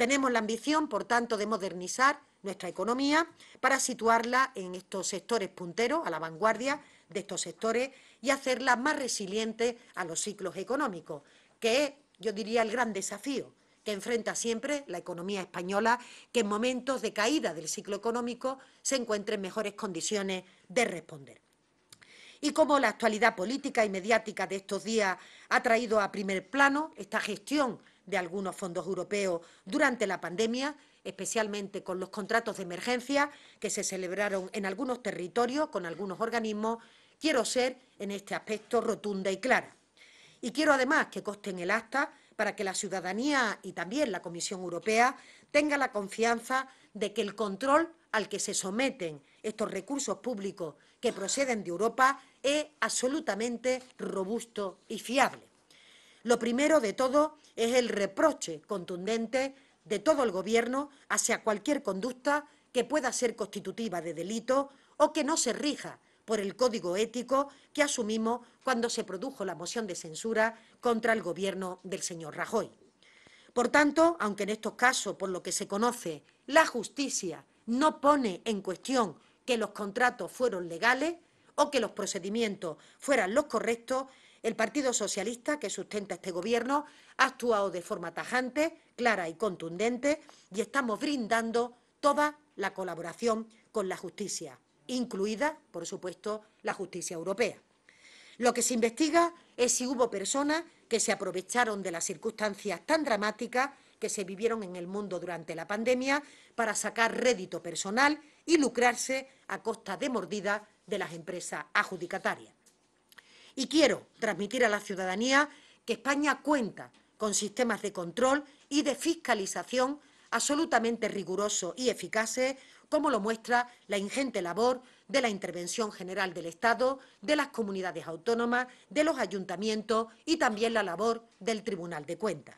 Tenemos la ambición, por tanto, de modernizar nuestra economía para situarla en estos sectores punteros, a la vanguardia de estos sectores y hacerla más resiliente a los ciclos económicos, que es, yo diría, el gran desafío que enfrenta siempre la economía española, que en momentos de caída del ciclo económico se encuentre en mejores condiciones de responder. Y como la actualidad política y mediática de estos días ha traído a primer plano esta gestión de algunos fondos europeos durante la pandemia, especialmente con los contratos de emergencia que se celebraron en algunos territorios con algunos organismos, quiero ser en este aspecto rotunda y clara. Y quiero además que costen en el acta para que la ciudadanía y también la Comisión Europea tenga la confianza de que el control al que se someten estos recursos públicos que proceden de Europa es absolutamente robusto y fiable. Lo primero de todo es el reproche contundente de todo el Gobierno hacia cualquier conducta que pueda ser constitutiva de delito o que no se rija por el código ético que asumimos cuando se produjo la moción de censura contra el Gobierno del señor Rajoy. Por tanto, aunque en estos casos, por lo que se conoce, la justicia no pone en cuestión que los contratos fueron legales o que los procedimientos fueran los correctos, el Partido Socialista, que sustenta este Gobierno, ha actuado de forma tajante, clara y contundente y estamos brindando toda la colaboración con la justicia, incluida, por supuesto, la justicia europea. Lo que se investiga es si hubo personas que se aprovecharon de las circunstancias tan dramáticas que se vivieron en el mundo durante la pandemia para sacar rédito personal y lucrarse a costa de mordida de las empresas adjudicatarias. Y quiero transmitir a la ciudadanía que España cuenta con sistemas de control y de fiscalización absolutamente rigurosos y eficaces, como lo muestra la ingente labor de la Intervención General del Estado, de las comunidades autónomas, de los ayuntamientos y también la labor del Tribunal de Cuentas.